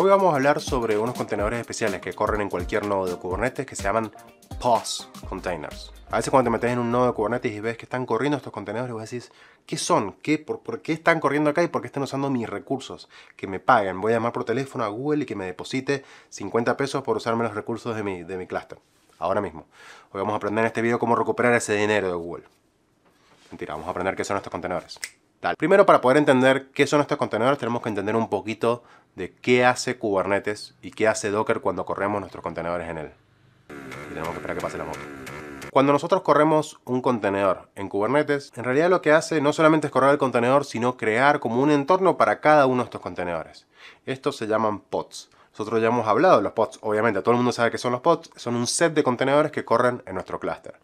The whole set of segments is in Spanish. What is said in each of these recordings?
Hoy vamos a hablar sobre unos contenedores especiales que corren en cualquier nodo de Kubernetes que se llaman POS containers. A veces cuando te metes en un nodo de Kubernetes y ves que están corriendo estos contenedores, vos decís, ¿qué son? ¿Qué, por, qué están corriendo acá y por qué están usando mis recursos? Que me paguen. Voy a llamar por teléfono a Google y que me deposite 50 pesos por usarme los recursos de mi, de Ahora mismo. Hoy vamos a aprender en este video cómo recuperar ese dinero de Google. Mentira, vamos a aprender qué son estos contenedores. Primero, para poder entender qué son estos contenedores, tenemos que entender un poquito de qué hace Kubernetes y qué hace Docker cuando corremos nuestros contenedores en él. Y tenemos que esperar que pase la moto. Cuando nosotros corremos un contenedor en Kubernetes, en realidad lo que hace no solamente es correr el contenedor, sino crear como un entorno para cada uno de estos contenedores. Estos se llaman pods. Nosotros ya hemos hablado de los pods, obviamente, todo el mundo sabe que son los pods, son un set de contenedores que corren en nuestro clúster.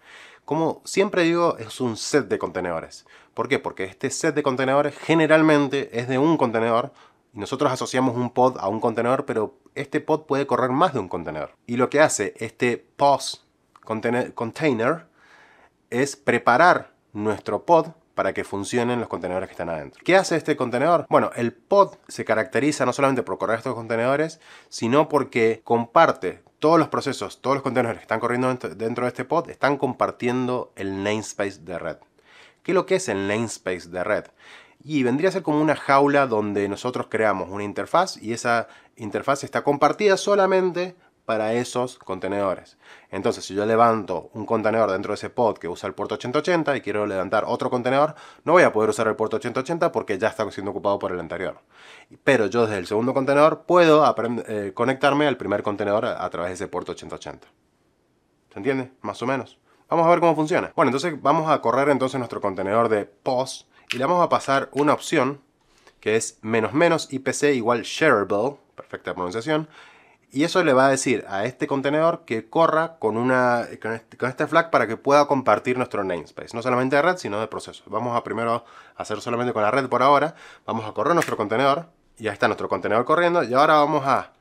Como siempre digo, es un set de contenedores. ¿Por qué? Porque este set de contenedores generalmente es de un contenedor. Y nosotros asociamos un pod a un contenedor, pero este pod puede correr más de un contenedor. Y lo que hace este pod container es preparar nuestro pod para que funcionen los contenedores que están adentro. ¿Qué hace este contenedor? Bueno, el pod se caracteriza no solamente por correr estos contenedores, sino porque comparte todos los procesos, todos los contenedores que están corriendo dentro de este pod están compartiendo el namespace de red. ¿Qué es lo que es el namespace de red? Y vendría a ser como una jaula donde nosotros creamos una interfaz y esa interfaz está compartida solamente para esos contenedores. Entonces, si yo levanto un contenedor dentro de ese pod que usa el puerto 8080 y quiero levantar otro contenedor, no voy a poder usar el puerto 8080 porque ya está siendo ocupado por el anterior. Pero yo desde el segundo contenedor puedo eh, conectarme al primer contenedor a, través de ese puerto 8080. ¿Se entiende? Más o menos. Vamos a ver cómo funciona. Bueno, entonces vamos a correr entonces nuestro contenedor de POS y le vamos a pasar una opción que es menos menos IPC igual shareable, perfecta pronunciación, y eso le va a decir a este contenedor que corra con, una, con este, flag para que pueda compartir nuestro namespace. No solamente de red, sino de proceso. Vamos a primero hacer solamente con la red por ahora. Vamos a correr nuestro contenedor. Ya está nuestro contenedor corriendo. Y ahora vamos a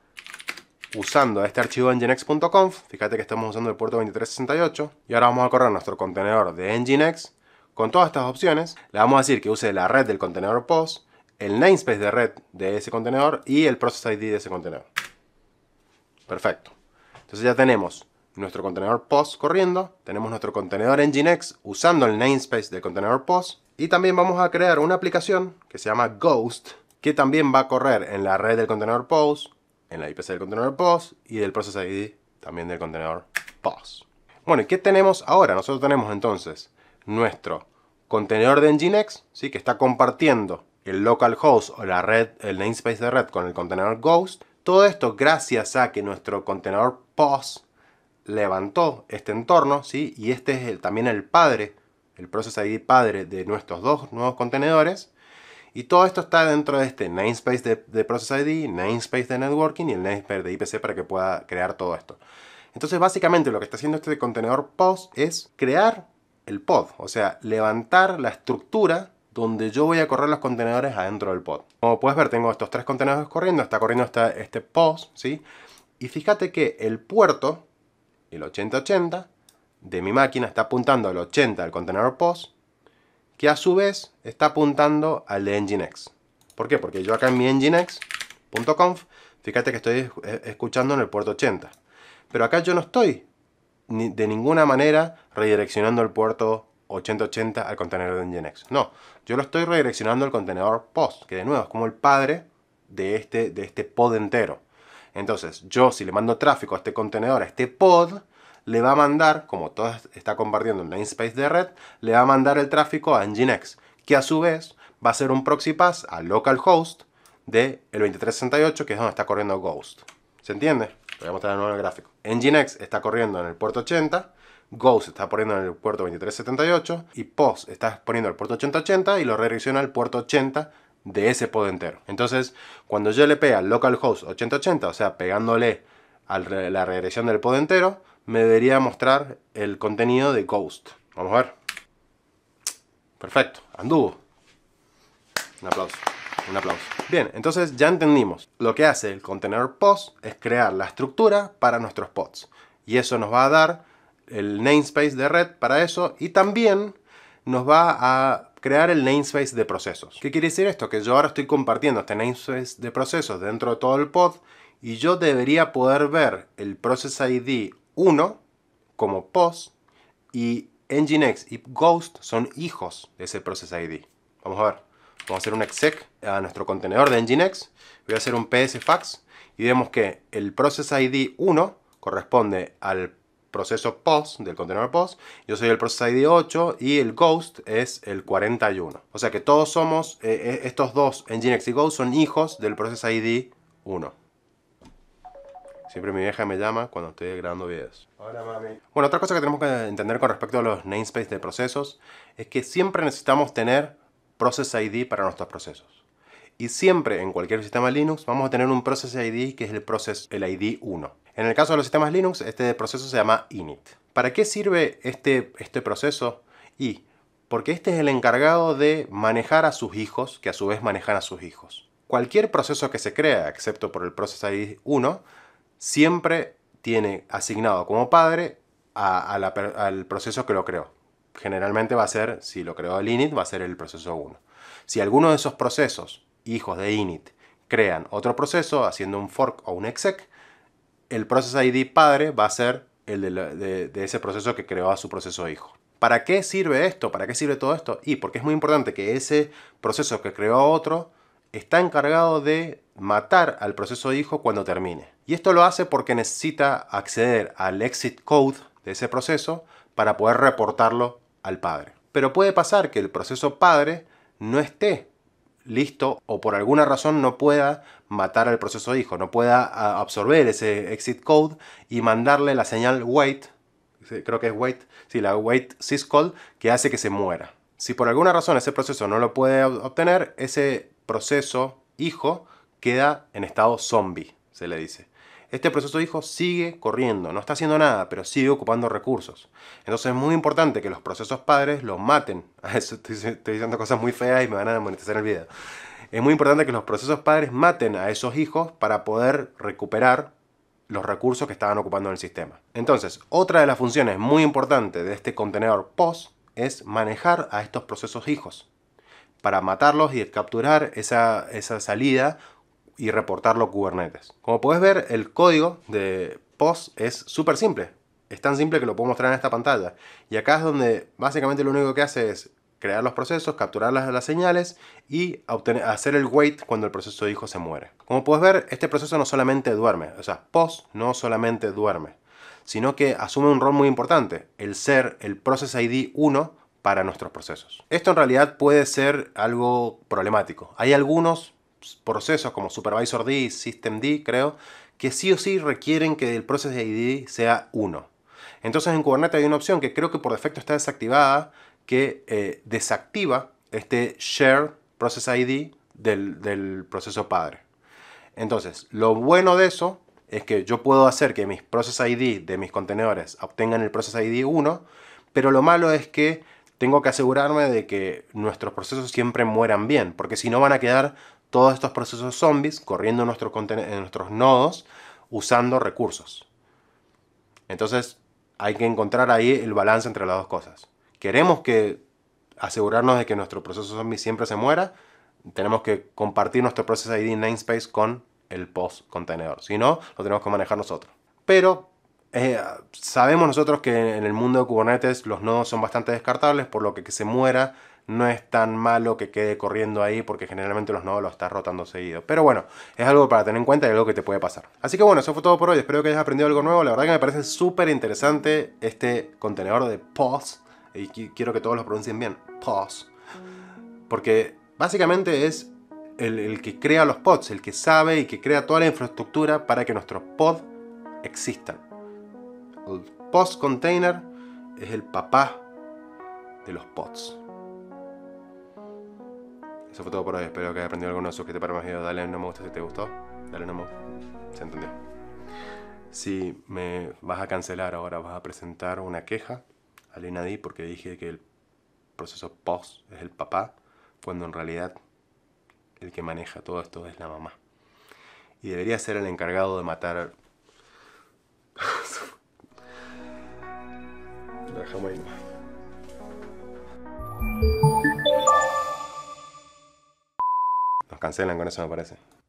usando este archivo nginx.conf, fíjate que estamos usando el puerto 2368, y ahora vamos a correr nuestro contenedor de nginx con todas estas opciones. Le vamos a decir que use la red del contenedor post, el namespace de red de ese contenedor y el process ID de ese contenedor. Perfecto. Entonces ya tenemos nuestro contenedor post corriendo, tenemos nuestro contenedor Nginx usando el namespace del contenedor post y también vamos a crear una aplicación que se llama Ghost que también va a correr en la red del contenedor post, en la IPC del contenedor post y del process ID también del contenedor post. Bueno, ¿y qué tenemos ahora? Nosotros tenemos entonces nuestro contenedor de Nginx, ¿sí? que está compartiendo el localhost o la red, el namespace de red con el contenedor Ghost todo esto gracias a que nuestro contenedor POS levantó este entorno, ¿sí? Y este es también el padre, el Process ID padre de nuestros dos nuevos contenedores. Y todo esto está dentro de este namespace de, de Process ID, namespace de networking y el namespace de IPC para que pueda crear todo esto. Entonces, básicamente lo que está haciendo este contenedor POS es crear el pod, o sea, levantar la estructura donde yo voy a correr los contenedores adentro del pod. Como puedes ver, tengo estos tres contenedores corriendo, está corriendo este pod, ¿sí? Y fíjate que el puerto, el 8080, de mi máquina está apuntando al 80 del contenedor POS, que a su vez está apuntando al de Nginx. ¿Por qué? Porque yo acá en mi nginx.conf, fíjate que estoy escuchando en el puerto 80. Pero acá yo no estoy de ninguna manera redireccionando el puerto 8080 al contenedor de Nginx. No, yo lo estoy redireccionando al contenedor post, que de nuevo es como el padre de este, de este pod entero. Entonces, yo si le mando tráfico a este contenedor, a este pod, le va a mandar, como todo está compartiendo en namespace de red, le va a mandar el tráfico a Nginx, que a su vez va a ser un proxy pass a localhost del el 2368, que es donde está corriendo Ghost. ¿Se entiende? voy a mostrar nuevo el gráfico. Nginx está corriendo en el puerto 80 Ghost está poniendo en el puerto 2378 y POS está poniendo el puerto 8080 y lo redirecciona al puerto 80 de ese pod entero. Entonces, cuando yo le pega localhost 8080, o sea, pegándole a la regresión del pod entero, me debería mostrar el contenido de Ghost. Vamos a ver. Perfecto, anduvo. Un aplauso, un aplauso. Bien, entonces ya entendimos. Lo que hace el contenedor post es crear la estructura para nuestros pods. Y eso nos va a dar el namespace de red para eso y también nos va a crear el namespace de procesos. ¿Qué quiere decir esto? Que yo ahora estoy compartiendo este namespace de procesos dentro de todo el pod y yo debería poder ver el process ID 1 como post y Nginx y Ghost son hijos de ese process ID. Vamos a ver. Vamos a hacer un exec a nuestro contenedor de Nginx. Voy a hacer un psfax y vemos que el process ID 1 corresponde al proceso post del contenedor post yo soy el process ID 8 y el Ghost es el 41. O sea que todos somos, eh, eh, estos dos, Nginx y Ghost, son hijos del process ID 1. Siempre mi vieja me llama cuando estoy grabando videos. Hola, mami. Bueno, otra cosa que tenemos que entender con respecto a los namespaces de procesos es que siempre necesitamos tener Process ID para nuestros procesos y siempre en cualquier sistema Linux vamos a tener un process ID que es el process, el ID 1. En el caso de los sistemas Linux, este proceso se llama init. ¿Para qué sirve este, este proceso? Y porque este es el encargado de manejar a sus hijos, que a su vez manejan a sus hijos. Cualquier proceso que se crea, excepto por el process ID 1, siempre tiene asignado como padre al proceso que lo creó. Generalmente va a ser, si lo creó el init, va a ser el proceso 1. Si alguno de esos procesos hijos de init, crean otro proceso haciendo un fork o un exec, el proceso ID padre va a ser el de, ese proceso que creó a su proceso hijo. ¿Para qué sirve esto? ¿Para qué sirve todo esto? Y porque es muy importante que ese proceso que creó otro está encargado de matar al proceso hijo cuando termine. Y esto lo hace porque necesita acceder al exit code de ese proceso para poder reportarlo al padre. Pero puede pasar que el proceso padre no esté listo o por alguna razón no pueda matar al proceso hijo, no pueda ah, absorber ese exit code y mandarle la señal wait, creo que es wait, sí, la wait syscall que hace que se muera. Si por alguna razón ese proceso no lo puede obtener, ese proceso hijo queda en estado zombie, se le dice este proceso hijo sigue corriendo, no está haciendo nada, pero sigue ocupando recursos. Entonces es muy importante que los procesos padres los maten. estoy, diciendo cosas muy feas y me van a monetizar el video. Es muy importante que los procesos padres maten a esos hijos para poder recuperar los recursos que estaban ocupando en el sistema. Entonces, otra de las funciones muy importantes de este contenedor POS es manejar a estos procesos hijos para matarlos y capturar esa, esa salida y reportarlo a Kubernetes. Como puedes ver, el código de POS es súper simple. Es tan simple que lo puedo mostrar en esta pantalla. Y acá es donde básicamente lo único que hace es crear los procesos, capturar las, señales y hacer el wait cuando el proceso hijo se muere. Como puedes ver, este proceso no solamente duerme, o sea, POS no solamente duerme, sino que asume un rol muy importante, el ser el Process ID 1 para nuestros procesos. Esto en realidad puede ser algo problemático. Hay algunos procesos como Supervisor D, System D, creo, que sí o sí requieren que el Process ID sea 1. Entonces en Kubernetes hay una opción que creo que por defecto está desactivada, que eh, desactiva este Shared Process ID del, del proceso padre. Entonces, lo bueno de eso es que yo puedo hacer que mis Process ID de mis contenedores obtengan el Process ID 1, pero lo malo es que tengo que asegurarme de que nuestros procesos siempre mueran bien, porque si no van a quedar todos estos procesos zombies corriendo en, nuestros nodos usando recursos. Entonces hay que encontrar ahí el balance entre las dos cosas. Queremos que asegurarnos de que nuestro proceso zombie siempre se muera, tenemos que compartir nuestro proceso ID namespace con el post contenedor. Si no, lo tenemos que manejar nosotros. Pero eh, sabemos nosotros que en el mundo de Kubernetes los nodos son bastante descartables, por lo que que se muera no es tan malo que quede corriendo ahí porque generalmente los nodos los está rotando seguido. Pero bueno, es algo para tener en cuenta y algo que te puede pasar. Así que bueno, eso fue todo por hoy. Espero que hayas aprendido algo nuevo. La verdad que me parece súper interesante este contenedor de pods, Y quiero que todos lo pronuncien bien. PODs. Porque básicamente es el, que crea los pods, el que sabe y que crea toda la infraestructura para que nuestros pods existan. El POS container es el papá de los pods. Eso fue todo por hoy. Espero que hayas aprendido algo. Suscríbete para más videos. Dale un me gusta si te gustó. Dale un no me gusta. ¿Se entendió? Si me vas a cancelar ahora, vas a presentar una queja a D, porque dije que el proceso post es el papá, cuando en realidad el que maneja todo esto es la mamá. Y debería ser el encargado de matar... dejamos ahí. Nos cancelan con eso, me parece.